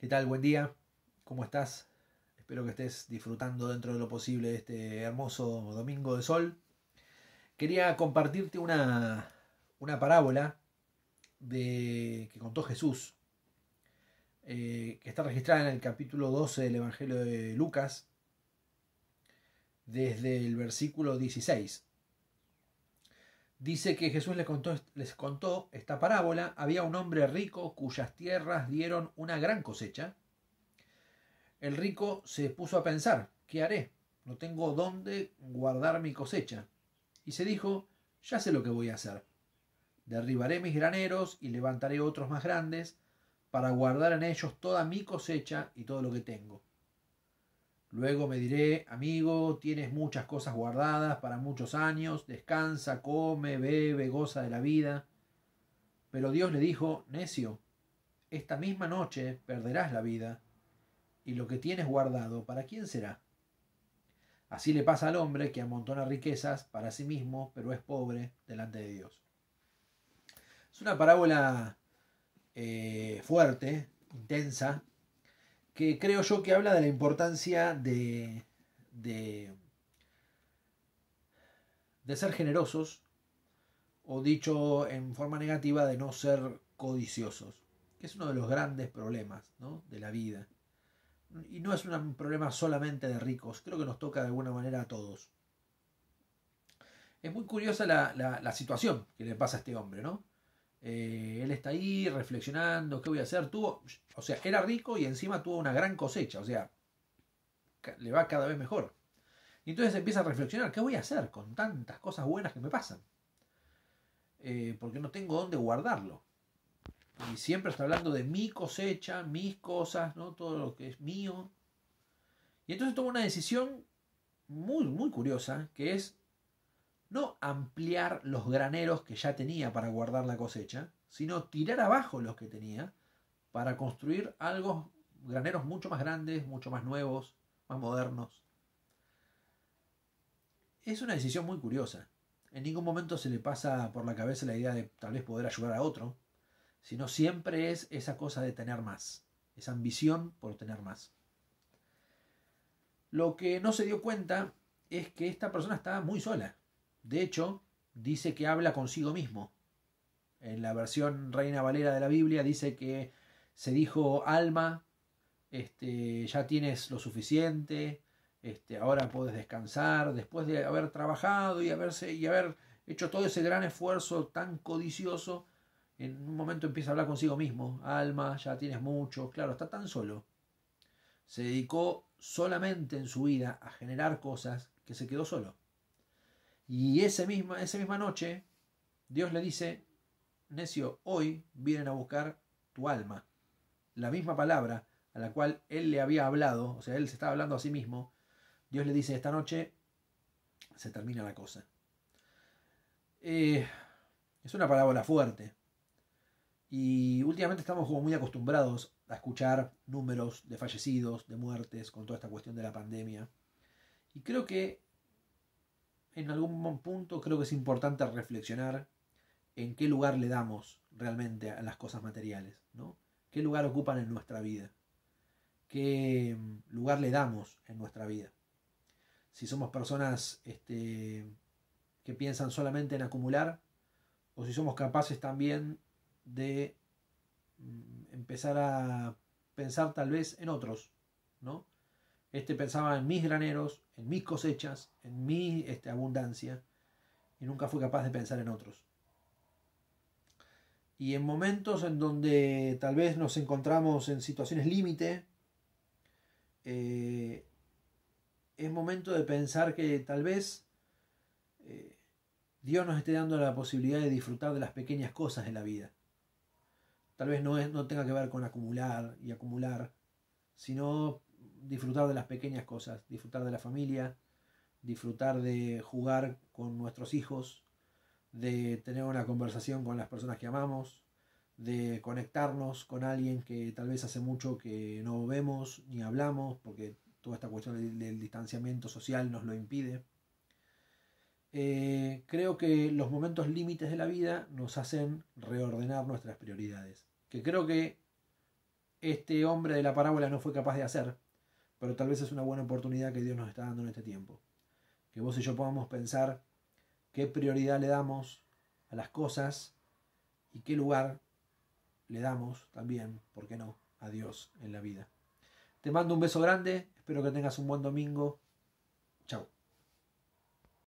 ¿Qué tal? Buen día. ¿Cómo estás? Espero que estés disfrutando dentro de lo posible este hermoso domingo de sol. Quería compartirte una, parábola que contó Jesús, eh, que está registrada en el capítulo 12 del Evangelio de Lucas, desde el versículo 16. Dice que Jesús les contó, esta parábola. Había un hombre rico cuyas tierras dieron una gran cosecha. El rico se puso a pensar, ¿qué haré? No tengo dónde guardar mi cosecha. Y se dijo, ya sé lo que voy a hacer. Derribaré mis graneros y levantaré otros más grandes para guardar en ellos toda mi cosecha y todo lo que tengo. Luego me diré, amigo, tienes muchas cosas guardadas para muchos años, descansa, come, bebe, goza de la vida. Pero Dios le dijo, necio, esta misma noche perderás la vida, y lo que tienes guardado, ¿para quién será? Así le pasa al hombre que amontona riquezas para sí mismo, pero es pobre delante de Dios. Es una parábola eh, fuerte, intensa, que creo yo que habla de la importancia de, ser generosos, o dicho en forma negativa, de no ser codiciosos, que es uno de los grandes problemas de la vida. Y no es un problema solamente de ricos, creo que nos toca de alguna manera a todos. Es muy curiosa la situación que le pasa a este hombre, ¿no? Eh, él está ahí reflexionando, ¿qué voy a hacer? Tuvo, o sea, era rico y encima tuvo una gran cosecha, o sea, le va cada vez mejor. Y entonces empieza a reflexionar, ¿qué voy a hacer con tantas cosas buenas que me pasan? Eh, porque no tengo dónde guardarlo. Y siempre está hablando de mi cosecha, mis cosas, ¿no? Todo lo que es mío. Y entonces toma una decisión muy, muy curiosa, que es no ampliar los graneros que ya tenía para guardar la cosecha, sino tirar abajo los que tenía para construir algo, graneros mucho más grandes, mucho más nuevos, más modernos. Es una decisión muy curiosa. En ningún momento se le pasa por la cabeza la idea de tal vez poder ayudar a otro, sino siempre es esa cosa de tener más, esa ambición por tener más. Lo que no se dio cuenta es que esta persona estaba muy sola de hecho, dice que habla consigo mismo. En la versión Reina Valera de la Biblia dice que se dijo alma, este, ya tienes lo suficiente, este, ahora puedes descansar, después de haber trabajado y, haberse, y haber hecho todo ese gran esfuerzo tan codicioso, en un momento empieza a hablar consigo mismo, alma, ya tienes mucho, claro, está tan solo. Se dedicó solamente en su vida a generar cosas que se quedó solo. Y esa misma, esa misma noche, Dios le dice, necio, hoy vienen a buscar tu alma. La misma palabra a la cual él le había hablado, o sea, él se estaba hablando a sí mismo, Dios le dice, esta noche se termina la cosa. Eh, es una parábola fuerte. Y últimamente estamos muy acostumbrados a escuchar números de fallecidos, de muertes, con toda esta cuestión de la pandemia. Y creo que en algún punto creo que es importante reflexionar en qué lugar le damos realmente a las cosas materiales, ¿no? ¿Qué lugar ocupan en nuestra vida? ¿Qué mm, lugar le damos en nuestra vida? Si somos personas este, que piensan solamente en acumular, o si somos capaces también de mm, empezar a pensar tal vez en otros, ¿no? Este pensaba en mis graneros, en mis cosechas, en mi este, abundancia, y nunca fue capaz de pensar en otros. Y en momentos en donde tal vez nos encontramos en situaciones límite, eh, es momento de pensar que tal vez eh, Dios nos esté dando la posibilidad de disfrutar de las pequeñas cosas de la vida. Tal vez no, es, no tenga que ver con acumular y acumular, sino disfrutar de las pequeñas cosas, disfrutar de la familia, disfrutar de jugar con nuestros hijos, de tener una conversación con las personas que amamos, de conectarnos con alguien que tal vez hace mucho que no vemos ni hablamos, porque toda esta cuestión del, distanciamiento social nos lo impide. Eh, creo que los momentos límites de la vida nos hacen reordenar nuestras prioridades, que creo que este hombre de la parábola no fue capaz de hacer, pero tal vez es una buena oportunidad que Dios nos está dando en este tiempo. Que vos y yo podamos pensar qué prioridad le damos a las cosas y qué lugar le damos también, ¿por qué no?, a Dios en la vida. Te mando un beso grande, espero que tengas un buen domingo